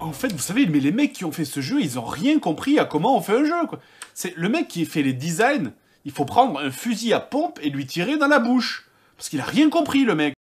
en fait, vous savez, mais les mecs qui ont fait ce jeu, ils ont rien compris à comment on fait un jeu, quoi. C'est le mec qui fait les designs, il faut prendre un fusil à pompe et lui tirer dans la bouche. Parce qu'il a rien compris, le mec.